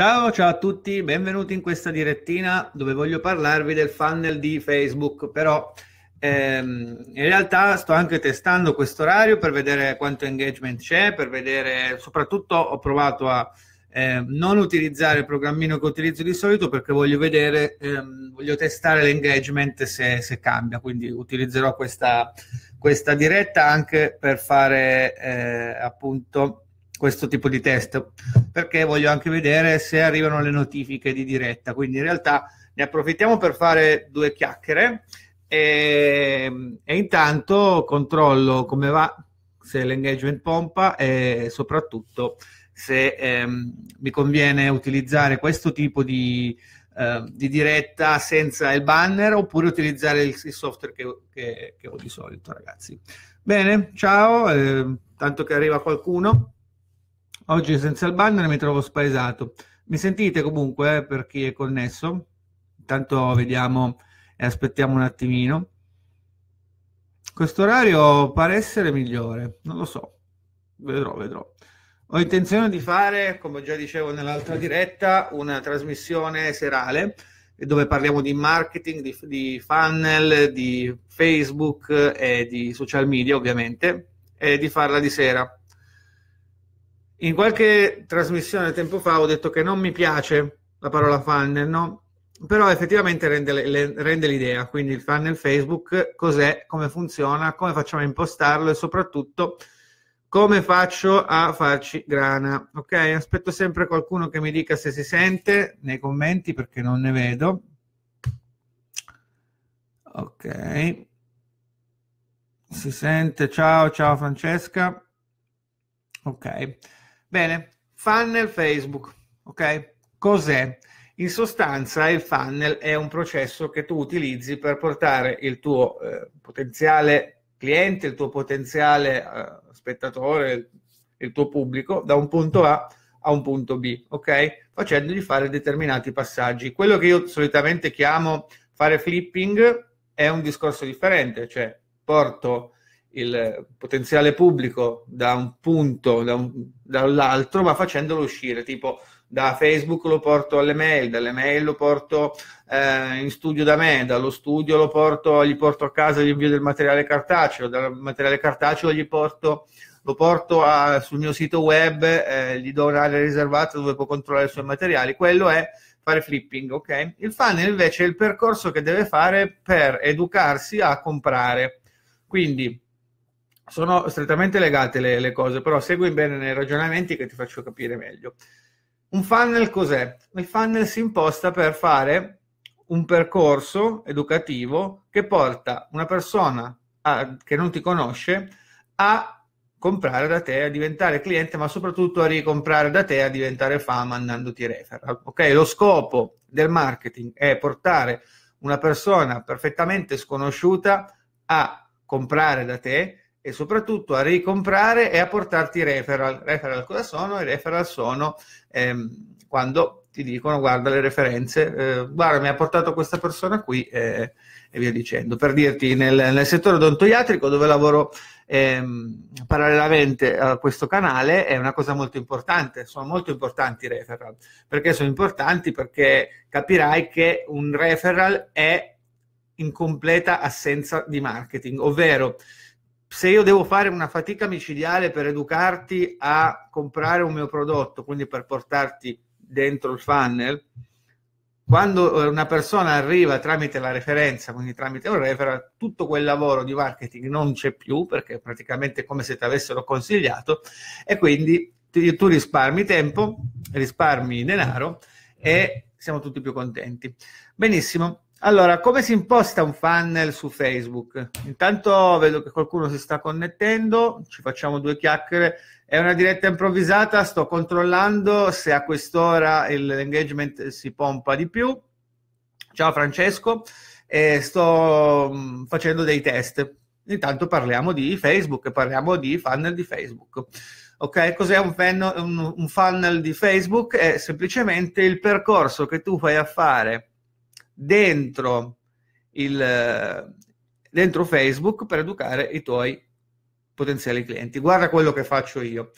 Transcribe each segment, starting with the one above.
Ciao, ciao a tutti, benvenuti in questa direttina dove voglio parlarvi del funnel di Facebook, però ehm, in realtà sto anche testando questo orario per vedere quanto engagement c'è, per vedere, soprattutto ho provato a eh, non utilizzare il programmino che utilizzo di solito perché voglio vedere, ehm, voglio testare l'engagement se, se, cambia, quindi utilizzerò questa, questa diretta anche per fare eh, appunto questo tipo di test perché voglio anche vedere se arrivano le notifiche di diretta quindi in realtà ne approfittiamo per fare due chiacchiere e, ehm, e intanto controllo come va se l'engagement pompa e soprattutto se ehm, mi conviene utilizzare questo tipo di, eh, di, diretta senza il banner oppure utilizzare il, il software che, che, che, ho di solito ragazzi bene ciao eh, tanto che arriva qualcuno Oggi senza il banner mi trovo spaesato. Mi sentite comunque eh, per chi è connesso? Intanto vediamo e aspettiamo un attimino. Questo orario pare essere migliore, non lo so, vedrò, vedrò. Ho intenzione di fare, come già dicevo nell'altra diretta, una trasmissione serale dove parliamo di marketing, di, di funnel, di Facebook e eh, di social media ovviamente, e di farla di sera in qualche trasmissione tempo fa ho detto che non mi piace la parola funnel, no? Però effettivamente rende, le, rende l'idea, quindi il funnel Facebook cos'è, come funziona, come facciamo a impostarlo e soprattutto come faccio a farci grana. Ok, aspetto sempre qualcuno che mi dica se si sente nei commenti perché non ne vedo. Ok, si sente, ciao, ciao Francesca. Ok. Bene, funnel Facebook, ok? Cos'è? In sostanza il funnel è un processo che tu utilizzi per portare il tuo eh, potenziale cliente, il tuo potenziale eh, spettatore, il tuo pubblico da un punto A a un punto B, ok? Facendogli fare determinati passaggi. Quello che io solitamente chiamo fare flipping è un discorso differente, cioè porto il potenziale pubblico da un punto da un, dall'altro, ma facendolo uscire, tipo da Facebook lo porto alle mail, dalle mail lo porto eh, in studio da me, dallo studio lo porto, gli porto a casa gli invio del materiale cartaceo, dal materiale cartaceo gli porto, lo porto a, sul mio sito web, eh, gli do un'area riservata dove può controllare i suoi materiali, quello è fare flipping, ok? Il funnel invece è il percorso che deve fare per educarsi a comprare. Quindi sono strettamente legate le, le cose, però segui bene nei ragionamenti che ti faccio capire meglio. Un funnel cos'è? Il funnel si imposta per fare un percorso educativo che porta una persona a, che non ti conosce a comprare da te, a diventare cliente, ma soprattutto a ricomprare da te, a diventare fan mandandoti referral. Ok, lo scopo del marketing è portare una persona perfettamente sconosciuta a comprare da te e soprattutto a ricomprare e a portarti referral. Referral cosa sono? I referral sono ehm, quando ti dicono guarda le referenze, eh, guarda mi ha portato questa persona qui eh, e via dicendo. Per dirti, nel, nel settore odontoiatrico dove lavoro ehm, parallelamente a questo canale è una cosa molto importante, sono molto importanti i referral. Perché sono importanti? Perché capirai che un referral è in completa assenza di marketing, ovvero se io devo fare una fatica micidiale per educarti a comprare un mio prodotto, quindi per portarti dentro il funnel, quando eh, una persona arriva tramite la referenza, quindi tramite un referral, tutto quel lavoro di marketing non c'è più perché praticamente è come se ti avessero consigliato e quindi ti, tu risparmi tempo, risparmi denaro e siamo tutti più contenti. Benissimo, allora, come si imposta un funnel su Facebook? Intanto vedo che qualcuno si sta connettendo, ci facciamo due chiacchiere. È una diretta improvvisata, sto controllando se a quest'ora l'engagement si pompa di più. Ciao Francesco, eh, sto mm, facendo dei test. Intanto parliamo di Facebook, parliamo di funnel di Facebook. Ok, cos'è un, fan, un, un funnel di Facebook? È semplicemente il percorso che tu vai a fare dentro, il, dentro Facebook per educare i tuoi potenziali clienti. Guarda quello che faccio io.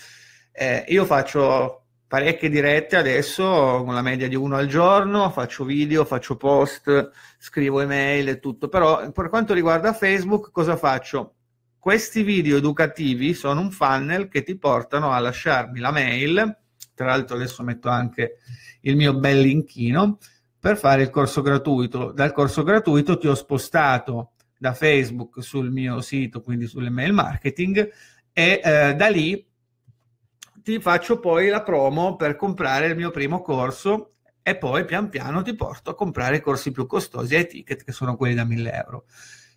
Eh, io faccio parecchie dirette adesso, con la media di uno al giorno, faccio video, faccio post, scrivo email e tutto, però per quanto riguarda Facebook cosa faccio? Questi video educativi sono un funnel che ti portano a lasciarmi la mail, tra l'altro adesso metto anche il mio bel linkino, per fare il corso gratuito. Dal corso gratuito ti ho spostato da Facebook sul mio sito, quindi sull'email marketing, e eh, da lì ti faccio poi la promo per comprare il mio primo corso e poi pian piano ti porto a comprare corsi più costosi ai ticket che sono quelli da 1000 euro.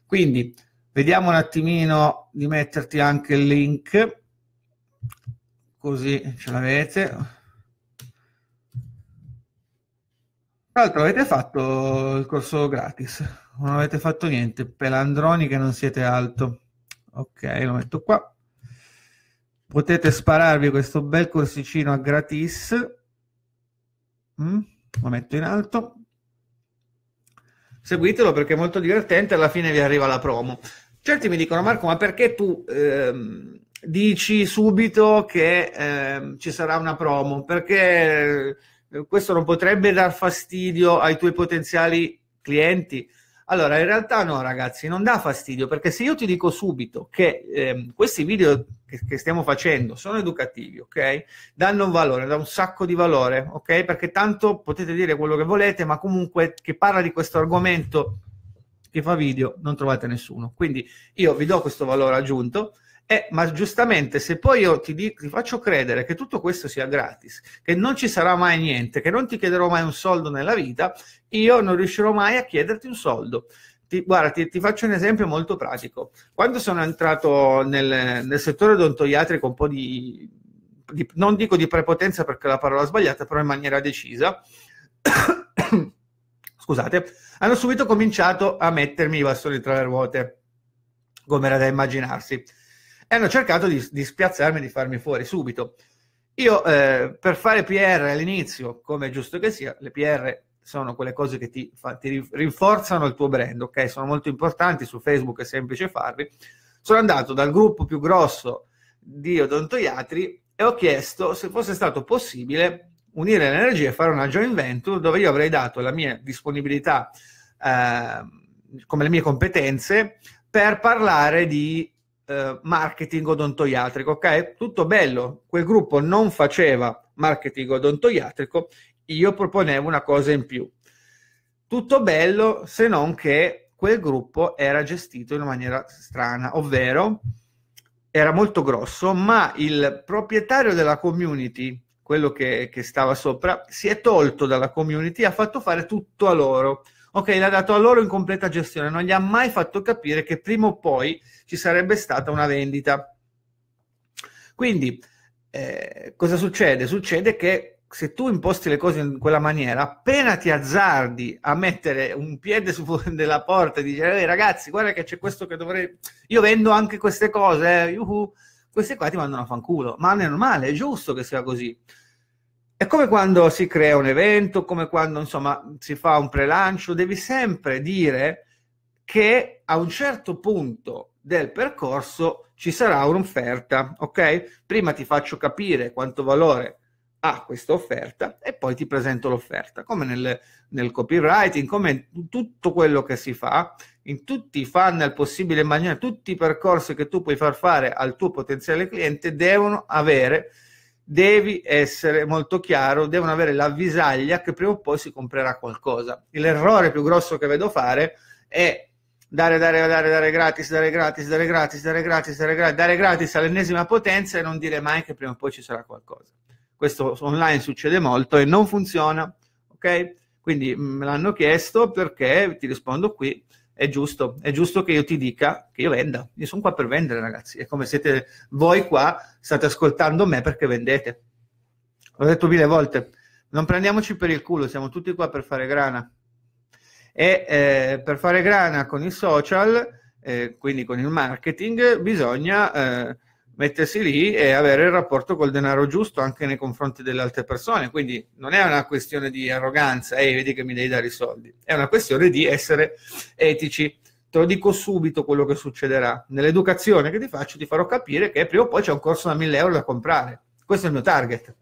Quindi vediamo un attimino di metterti anche il link, così ce l'avete. Tra l'altro avete fatto il corso gratis, non avete fatto niente, pelandroni che non siete alto. Ok, lo metto qua. Potete spararvi questo bel corsicino a gratis. Mm, lo metto in alto. Seguitelo perché è molto divertente, alla fine vi arriva la promo. Certi mi dicono Marco, ma perché tu ehm, dici subito che ehm, ci sarà una promo? Perché questo non potrebbe dar fastidio ai tuoi potenziali clienti? Allora, in realtà no, ragazzi, non dà fastidio, perché se io ti dico subito che eh, questi video che, che, stiamo facendo sono educativi, ok? Danno un valore, danno un sacco di valore, ok? Perché tanto potete dire quello che volete, ma comunque che parla di questo argomento che fa video non trovate nessuno. Quindi io vi do questo valore aggiunto eh, ma giustamente, se poi io ti, dico, ti, faccio credere che tutto questo sia gratis, che non ci sarà mai niente, che non ti chiederò mai un soldo nella vita, io non riuscirò mai a chiederti un soldo. Ti, guarda, ti, ti faccio un esempio molto pratico. Quando sono entrato nel, nel settore odontoiatrico un po' di, di, non dico di prepotenza perché la parola sbagliata, però in maniera decisa, scusate, hanno subito cominciato a mettermi i bastoni tra le ruote, come era da immaginarsi hanno cercato di, di spiazzarmi, di farmi fuori subito. Io eh, per fare PR all'inizio, come è giusto che sia, le PR sono quelle cose che ti, fa, ti rinforzano il tuo brand, ok? Sono molto importanti, su Facebook è semplice farli. Sono andato dal gruppo più grosso di odontoiatri e ho chiesto se fosse stato possibile unire le energie e fare una joint venture dove io avrei dato la mia disponibilità eh, come le mie competenze per parlare di eh, marketing odontoiatrico, ok? Tutto bello, quel gruppo non faceva marketing odontoiatrico, io proponevo una cosa in più. Tutto bello, se non che quel gruppo era gestito in una maniera strana, ovvero era molto grosso, ma il proprietario della community, quello che, che stava sopra, si è tolto dalla community e ha fatto fare tutto a loro. Ok, l'ha dato a loro in completa gestione, non gli ha mai fatto capire che prima o poi ci sarebbe stata una vendita. Quindi, eh, cosa succede? Succede che se tu imposti le cose in quella maniera, appena ti azzardi a mettere un piede sulla porta e dire Ehi, ragazzi, guarda che c'è questo che dovrei... Io vendo anche queste cose, eh, queste qua ti mandano a fanculo. Ma è normale, è giusto che sia così. È come quando si crea un evento, come quando insomma si fa un prelancio, devi sempre dire che a un certo punto del percorso ci sarà un'offerta, ok? Prima ti faccio capire quanto valore ha questa offerta e poi ti presento l'offerta, come nel, nel copywriting, come in tutto quello che si fa, in tutti i funnel possibili e maniera, tutti i percorsi che tu puoi far fare al tuo potenziale cliente devono avere devi essere molto chiaro, devono avere l'avvisaglia che prima o poi si comprerà qualcosa. L'errore più grosso che vedo fare è dare, dare, dare, dare gratis, dare gratis, dare gratis, dare gratis, dare gratis, dare gratis all'ennesima potenza e non dire mai che prima o poi ci sarà qualcosa. Questo online succede molto e non funziona, ok? Quindi mm, me l'hanno chiesto perché ti rispondo qui è giusto, è giusto che io ti dica che io venda. Io sono qua per vendere, ragazzi. È come siete voi qua, state ascoltando me perché vendete. L'ho detto mille volte, non prendiamoci per il culo, siamo tutti qua per fare grana. E eh, per fare grana con i social, eh, quindi con il marketing, bisogna eh, mettersi lì e avere il rapporto col denaro giusto anche nei confronti delle altre persone. Quindi non è una questione di arroganza, ehi, vedi che mi devi dare i soldi, è una questione di essere etici. Te lo dico subito quello che succederà. Nell'educazione che ti faccio ti farò capire che prima o poi c'è un corso da 1000 euro da comprare. Questo è il mio target.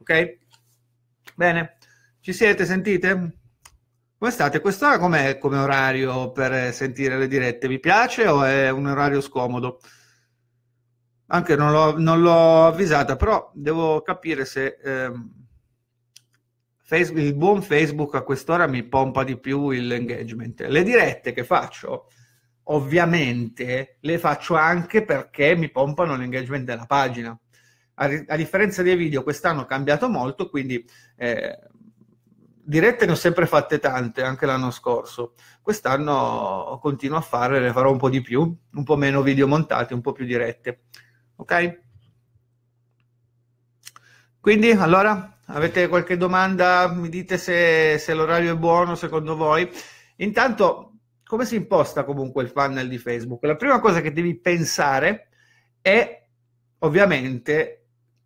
Ok? Bene, ci siete, sentite? Come state? Quest'ora com'è come orario per sentire le dirette? Vi piace o è un orario scomodo? anche non l'ho, non l'ho avvisata, però devo capire se ehm, Facebook, il buon Facebook a quest'ora mi pompa di più l'engagement. Le dirette che faccio, ovviamente, le faccio anche perché mi pompano l'engagement della pagina. A, a differenza dei video, quest'anno ho cambiato molto, quindi eh, dirette ne ho sempre fatte tante, anche l'anno scorso. Quest'anno continuo a farle, le farò un po' di più, un po' meno video montati, un po' più dirette Ok? Quindi allora avete qualche domanda? Mi dite se, se l'orario è buono secondo voi. Intanto, come si imposta comunque il funnel di Facebook? La prima cosa che devi pensare è ovviamente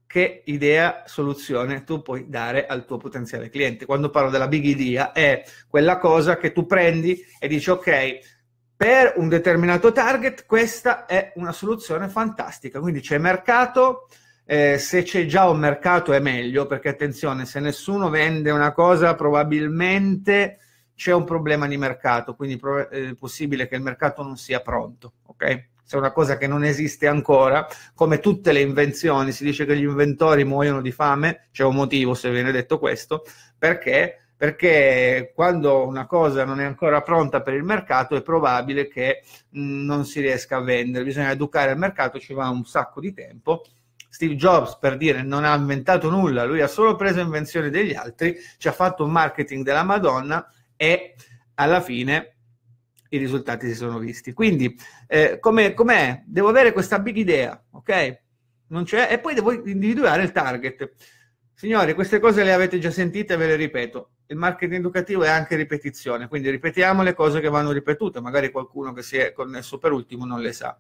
che idea, soluzione tu puoi dare al tuo potenziale cliente. Quando parlo della big idea è quella cosa che tu prendi e dici ok, per un determinato target questa è una soluzione fantastica. Quindi c'è mercato, eh, se c'è già un mercato è meglio, perché attenzione, se nessuno vende una cosa probabilmente c'è un problema di mercato, quindi pro- eh, è possibile che il mercato non sia pronto, ok? Se è una cosa che non esiste ancora, come tutte le invenzioni, si dice che gli inventori muoiono di fame, c'è un motivo se viene detto questo, perché perché quando una cosa non è ancora pronta per il mercato è probabile che mm, non si riesca a vendere, bisogna educare il mercato, ci va un sacco di tempo. Steve Jobs, per dire, non ha inventato nulla, lui ha solo preso invenzioni degli altri, ci ha fatto un marketing della Madonna e alla fine i risultati si sono visti. Quindi, eh, com'è, com'è? Devo avere questa big idea, ok? Non c'è, e poi devo individuare il target. Signori, queste cose le avete già sentite, ve le ripeto il marketing educativo è anche ripetizione, quindi ripetiamo le cose che vanno ripetute, magari qualcuno che si è connesso per ultimo non le sa.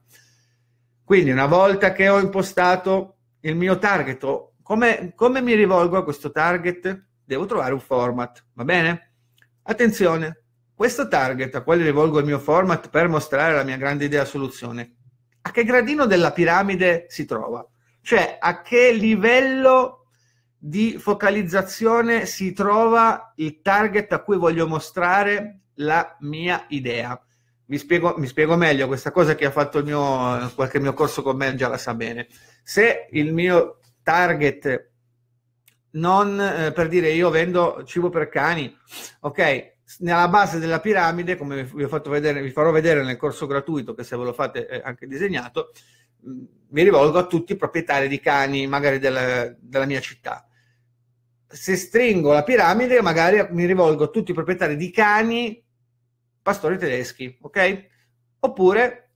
Quindi una volta che ho impostato il mio target, come, come mi rivolgo a questo target? Devo trovare un format, va bene? Attenzione, questo target a quale rivolgo il mio format per mostrare la mia grande idea soluzione, a che gradino della piramide si trova? Cioè a che livello di focalizzazione si trova il target a cui voglio mostrare la mia idea. Mi spiego, mi spiego meglio, questa cosa che ha fatto il mio, qualche mio corso con me già la sa bene. Se il mio target non eh, per dire io vendo cibo per cani, ok, nella base della piramide, come vi, ho fatto vedere, vi farò vedere nel corso gratuito, che se ve lo fate eh, anche disegnato, mm, mi rivolgo a tutti i proprietari di cani, magari della, della mia città se stringo la piramide, magari mi rivolgo a tutti i proprietari di cani pastori tedeschi, ok? Oppure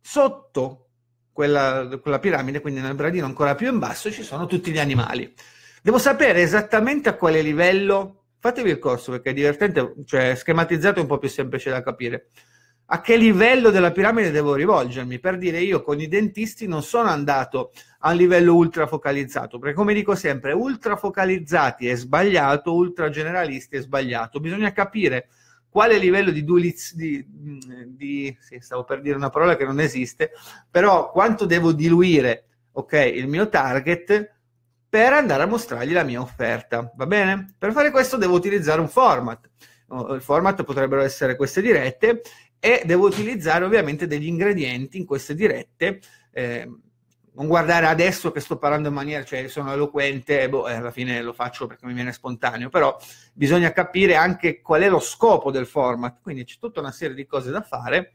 sotto quella, quella piramide, quindi nel gradino ancora più in basso, ci sono tutti gli animali. Devo sapere esattamente a quale livello. Fatevi il corso perché è divertente, cioè schematizzato è un po' più semplice da capire a che livello della piramide devo rivolgermi? Per dire io con i dentisti non sono andato a livello ultra focalizzato, perché come dico sempre, ultra focalizzati è sbagliato, ultra generalisti è sbagliato. Bisogna capire quale livello di, duliz- di, mm, di sì, stavo per dire una parola che non esiste, però quanto devo diluire, ok, il mio target per andare a mostrargli la mia offerta, va bene? Per fare questo devo utilizzare un format. Oh, il format potrebbero essere queste dirette e devo utilizzare ovviamente degli ingredienti in queste dirette. Eh, non guardare adesso che sto parlando in maniera, cioè sono eloquente, boh, eh, alla fine lo faccio perché mi viene spontaneo, però bisogna capire anche qual è lo scopo del format, quindi c'è tutta una serie di cose da fare.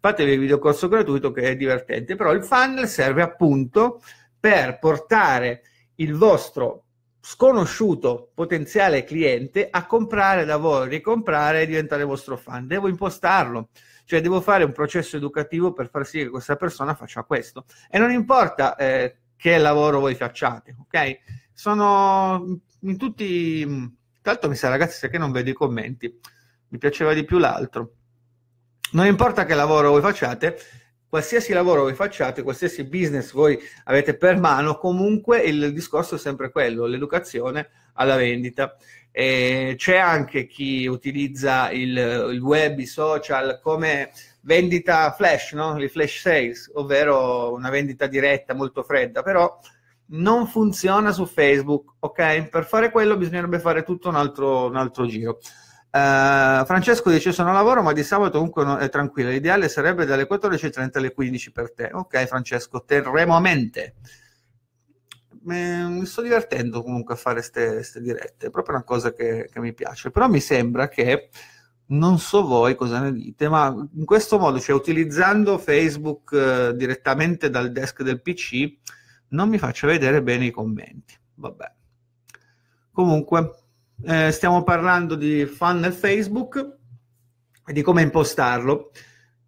Fatevi il videocorso gratuito che è divertente, però il funnel serve appunto per portare il vostro sconosciuto potenziale cliente a comprare da voi, ricomprare e diventare vostro fan. Devo impostarlo, cioè devo fare un processo educativo per far sì che questa persona faccia questo. E non importa eh, che lavoro voi facciate, ok? Sono in tutti... Tanto mi sa ragazzi che non vedo i commenti, mi piaceva di più l'altro. Non importa che lavoro voi facciate, qualsiasi lavoro voi facciate, qualsiasi business voi avete per mano, comunque il discorso è sempre quello, l'educazione alla vendita. E c'è anche chi utilizza il, il, web, i social come vendita flash, no? le flash sales, ovvero una vendita diretta molto fredda, però non funziona su Facebook, ok? Per fare quello bisognerebbe fare tutto un altro, un altro giro. Uh, Francesco dice sono a lavoro ma di sabato comunque no, è tranquillo l'ideale sarebbe dalle 14.30 alle 15 per te ok Francesco terremo a mente mi sto divertendo comunque a fare queste dirette è proprio una cosa che, che, mi piace però mi sembra che non so voi cosa ne dite ma in questo modo cioè utilizzando Facebook eh, direttamente dal desk del PC non mi faccio vedere bene i commenti vabbè comunque eh, stiamo parlando di funnel Facebook e di come impostarlo.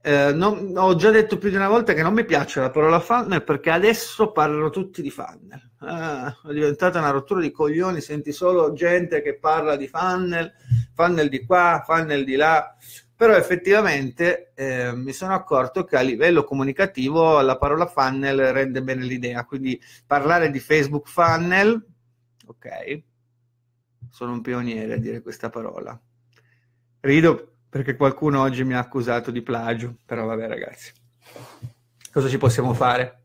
Eh, non, ho già detto più di una volta che non mi piace la parola funnel perché adesso parlano tutti di funnel. Ah, è diventata una rottura di coglioni, senti solo gente che parla di funnel, funnel di qua, funnel di là. Però effettivamente eh, mi sono accorto che a livello comunicativo la parola funnel rende bene l'idea, quindi parlare di Facebook funnel, ok, sono un pioniere a dire questa parola. Rido perché qualcuno oggi mi ha accusato di plagio, però vabbè ragazzi, cosa ci possiamo fare?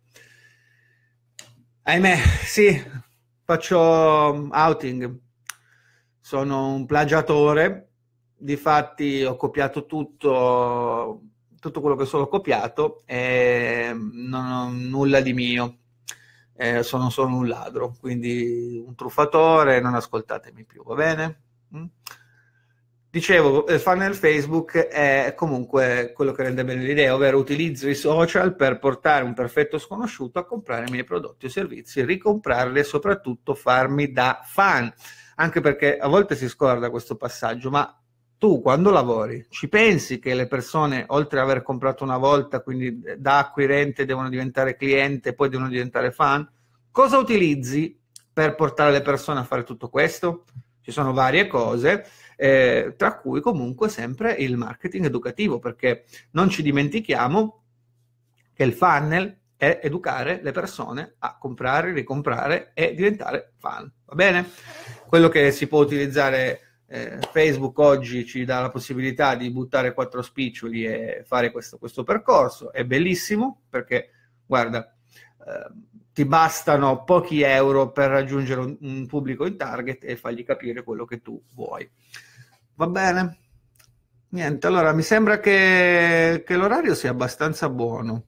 Ahimè, sì, faccio mm, outing, sono un plagiatore, di fatti ho copiato tutto, tutto quello che sono copiato e non ho nulla di mio eh, sono solo un ladro, quindi un truffatore, non ascoltatemi più, va bene? Mm? Dicevo, il eh, funnel Facebook è comunque quello che rende bene l'idea, ovvero utilizzo i social per portare un perfetto sconosciuto a comprare i miei prodotti o servizi, ricomprarli e soprattutto farmi da fan. Anche perché a volte si scorda questo passaggio, ma tu quando lavori ci pensi che le persone, oltre ad aver comprato una volta, quindi da acquirente devono diventare cliente, poi devono diventare fan? Cosa utilizzi per portare le persone a fare tutto questo? Ci sono varie cose, eh, tra cui comunque sempre il marketing educativo, perché non ci dimentichiamo che il funnel è educare le persone a comprare, ricomprare e diventare fan. Va bene? Quello che si può utilizzare eh, Facebook oggi ci dà la possibilità di buttare quattro spiccioli e fare questo, questo percorso, è bellissimo perché, guarda, eh, ti bastano pochi euro per raggiungere un, un pubblico in target e fargli capire quello che tu vuoi. Va bene? Niente, allora mi sembra che, che, l'orario sia abbastanza buono.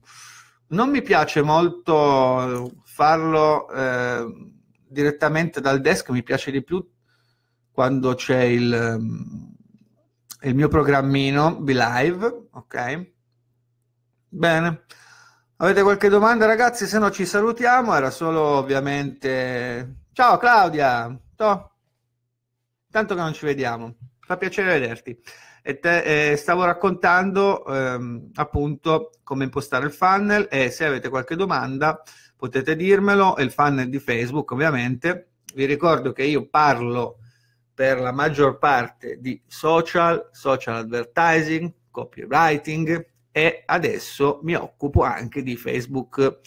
Non mi piace molto farlo eh, direttamente dal desk, mi piace di più quando c'è il, ehm, il mio programmino Be Live, ok? Bene. Avete qualche domanda ragazzi? Se no ci salutiamo, era solo ovviamente... Ciao Claudia! Ciao. Tanto che non ci vediamo, fa piacere vederti. E te, eh, stavo raccontando ehm, appunto come impostare il funnel e se avete qualche domanda potete dirmelo, il funnel di Facebook ovviamente. Vi ricordo che io parlo per la maggior parte di social, social advertising, copywriting e adesso mi occupo anche di Facebook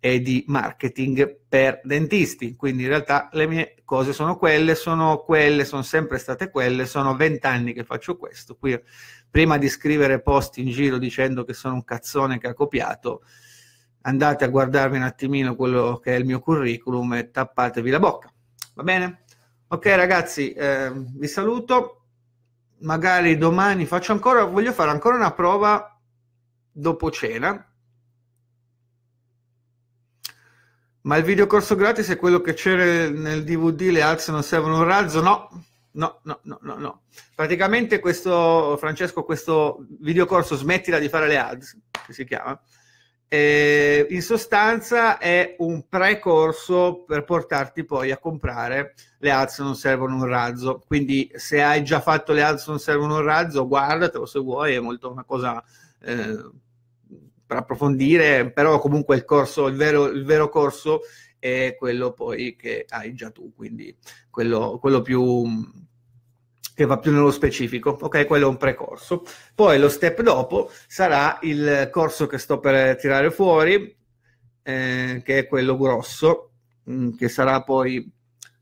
e di marketing per dentisti. Quindi in realtà le mie cose sono quelle, sono quelle, sono sempre state quelle, sono vent'anni che faccio questo. Qui prima di scrivere post in giro dicendo che sono un cazzone che ha copiato, andate a guardarvi un attimino quello che è il mio curriculum e tappatevi la bocca. Va bene? Ok ragazzi, eh, vi saluto. Magari domani faccio ancora, voglio fare ancora una prova dopo cena. Ma il video corso gratis è quello che c'era nel DVD, le alze non servono un razzo? No, no, no, no, no. no. Praticamente questo, Francesco, questo video corso smettila di fare le ads, che si chiama, eh, in sostanza è un precorso per portarti poi a comprare le alze non servono un razzo. Quindi se hai già fatto le alze non servono un razzo, guardatelo se vuoi, è molto una cosa eh, per approfondire, però comunque il corso, il vero, il vero corso è quello poi che hai già tu, quindi quello, quello più che va più nello specifico, ok? Quello è un precorso. Poi lo step dopo sarà il corso che sto per tirare fuori, eh, che è quello grosso, mm, che sarà poi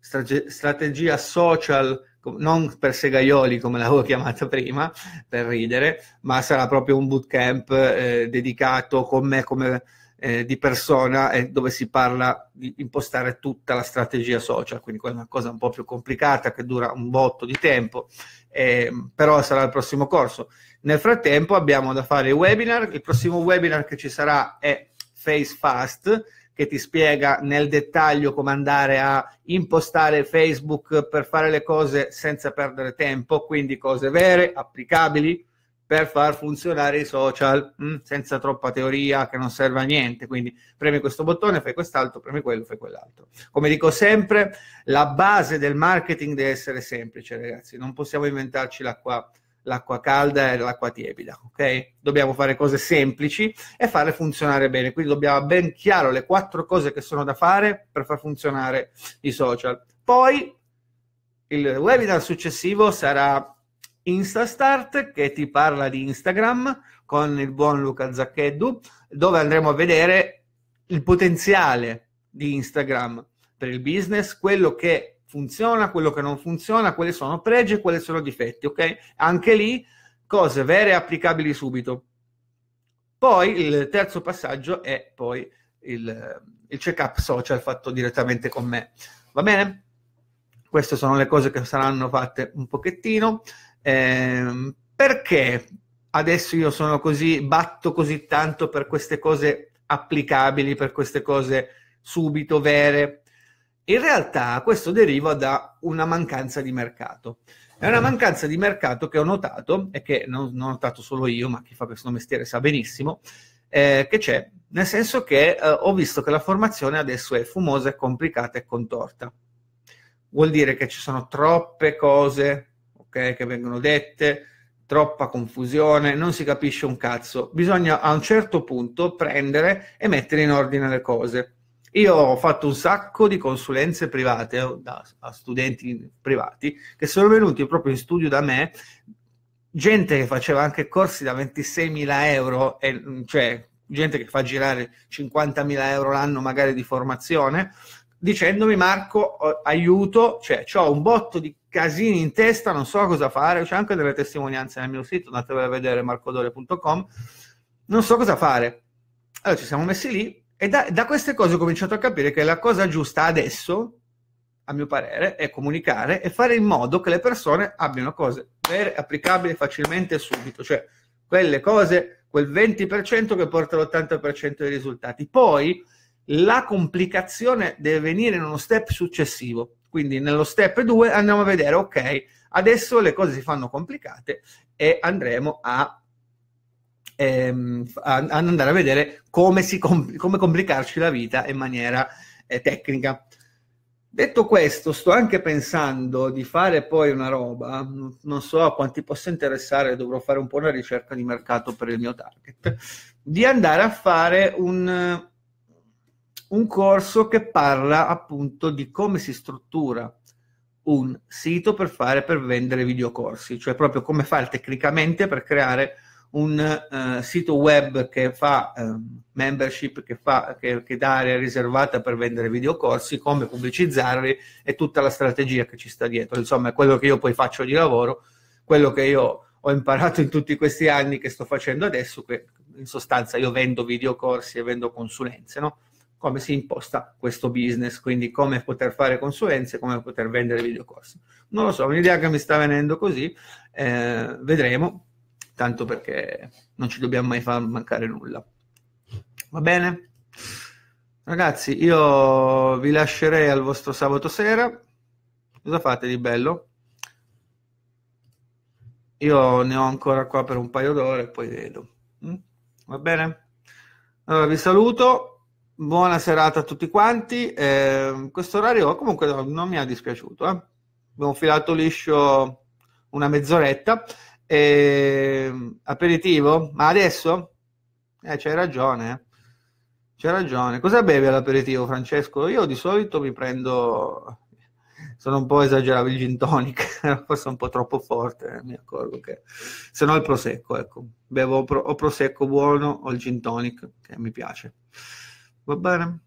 strate- strategia social non per segaioli come l'avevo chiamata prima, per ridere, ma sarà proprio un bootcamp eh, dedicato con me come eh, di persona e dove si parla di impostare tutta la strategia social, quindi quella è una cosa un po' più complicata che dura un botto di tempo, eh, però sarà il prossimo corso. Nel frattempo abbiamo da fare i webinar, il prossimo webinar che ci sarà è Face Fast, che ti spiega nel dettaglio come andare a impostare Facebook per fare le cose senza perdere tempo, quindi cose vere, applicabili, per far funzionare i social mh, mm, senza troppa teoria che non serve a niente. Quindi premi questo bottone, fai quest'altro, premi quello, fai quell'altro. Come dico sempre, la base del marketing deve essere semplice, ragazzi. Non possiamo inventarci l'acqua, l'acqua calda e l'acqua tiepida, ok? Dobbiamo fare cose semplici e farle funzionare bene. Quindi dobbiamo avere ben chiaro le quattro cose che sono da fare per far funzionare i social. Poi il webinar successivo sarà Instastart che ti parla di Instagram con il buon Luca Zaccheddu, dove andremo a vedere il potenziale di Instagram per il business, quello che funziona, quello che non funziona, quali sono pregi e quali sono difetti, ok? Anche lì cose vere e applicabili subito. Poi il terzo passaggio è poi il, il check-up social fatto direttamente con me. Va bene? Queste sono le cose che saranno fatte un pochettino. Eh, perché adesso io sono così, batto così tanto per queste cose applicabili, per queste cose subito vere? In realtà questo deriva da una mancanza di mercato. È una mancanza di mercato che ho notato, e che non, non ho notato solo io, ma chi fa questo mestiere sa benissimo, eh, che c'è, nel senso che eh, ho visto che la formazione adesso è fumosa, complicata e contorta. Vuol dire che ci sono troppe cose okay, che vengono dette, troppa confusione, non si capisce un cazzo. Bisogna a un certo punto prendere e mettere in ordine le cose. Io ho fatto un sacco di consulenze private eh, da, a studenti privati che sono venuti proprio in studio da me, gente che faceva anche corsi da 26.000 euro, e, mm, cioè gente che fa girare 50.000 euro l'anno magari di formazione, dicendomi Marco aiuto, cioè ho un botto di casini in testa, non so cosa fare, c'è anche delle testimonianze nel mio sito, andate a vedere marcodore.com, non so cosa fare. Allora ci siamo messi lì e da, da queste cose ho cominciato a capire che la cosa giusta adesso, a mio parere, è comunicare e fare in modo che le persone abbiano cose vere, applicabili facilmente subito, cioè quelle cose, quel 20% che porta l'80% dei risultati. Poi la complicazione deve venire in uno step successivo. Quindi nello step 2 andiamo a vedere, ok, adesso le cose si fanno complicate e andremo a ehm, ad andare a vedere come, si compl- come complicarci la vita in maniera eh, tecnica. Detto questo, sto anche pensando di fare poi una roba, non so a quanti possa interessare, dovrò fare un po' una ricerca di mercato per il mio target, di andare a fare un, un corso che parla appunto di come si struttura un sito per fare per vendere videocorsi, cioè proprio come fare tecnicamente per creare un uh, sito web che fa uh, membership, che, fa, che, che dà area riservata per vendere videocorsi, come pubblicizzarli e tutta la strategia che ci sta dietro. Insomma, è quello che io poi faccio di lavoro, quello che io ho imparato in tutti questi anni che sto facendo adesso, che in sostanza io vendo videocorsi e vendo consulenze, no? come si imposta questo business, quindi come poter fare consulenze, come poter vendere videocorsi. Non lo so, un'idea che mi sta venendo così, eh, vedremo, tanto perché non ci dobbiamo mai far mancare nulla. Va bene? Ragazzi, io vi lascerei al vostro sabato sera. Cosa fate di bello? Io ne ho ancora qua per un paio d'ore e poi vedo. Mm? Va bene? Allora vi saluto Buona serata a tutti quanti. Eh, questo orario comunque non mi ha dispiaciuto. Eh. Abbiamo filato liscio una mezz'oretta. Eh, aperitivo? Ma adesso? Eh, c'hai ragione. Eh. C'hai ragione. Cosa bevi all'aperitivo, Francesco? Io di solito mi prendo... Sono un po' esagerato il gin tonic, forse un po' troppo forte, eh, mi accorgo che... Se no il prosecco, ecco. Bevo pro... o prosecco buono o il gin tonic, che mi piace. Va bene?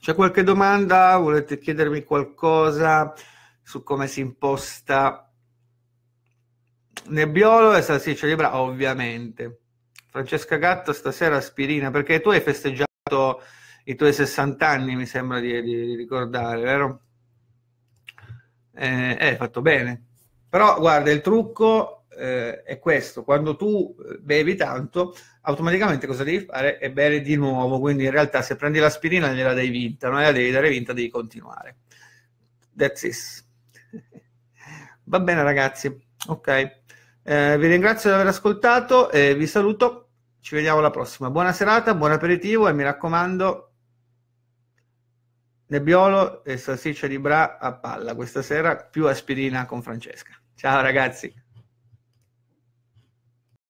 C'è qualche domanda? Volete chiedermi qualcosa su come si imposta Nebbiolo e salsiccia di bra? Ovviamente. Francesca Gatto stasera aspirina, perché tu hai festeggiato i tuoi 60 anni, mi sembra di, di ricordare, vero? Eh, eh, hai fatto bene. Però guarda, il trucco eh, è questo, quando tu eh, bevi tanto, automaticamente cosa devi fare? È bere di nuovo, quindi in realtà se prendi l'aspirina gliela dai vinta, non la devi dare vinta, devi continuare. That's it. Va bene ragazzi, ok. Eh, vi ringrazio di aver ascoltato, eh, vi saluto, ci vediamo alla prossima. Buona serata, buon aperitivo e mi raccomando, nebbiolo e salsiccia di bra a palla questa sera, più aspirina con Francesca. Ciao ragazzi.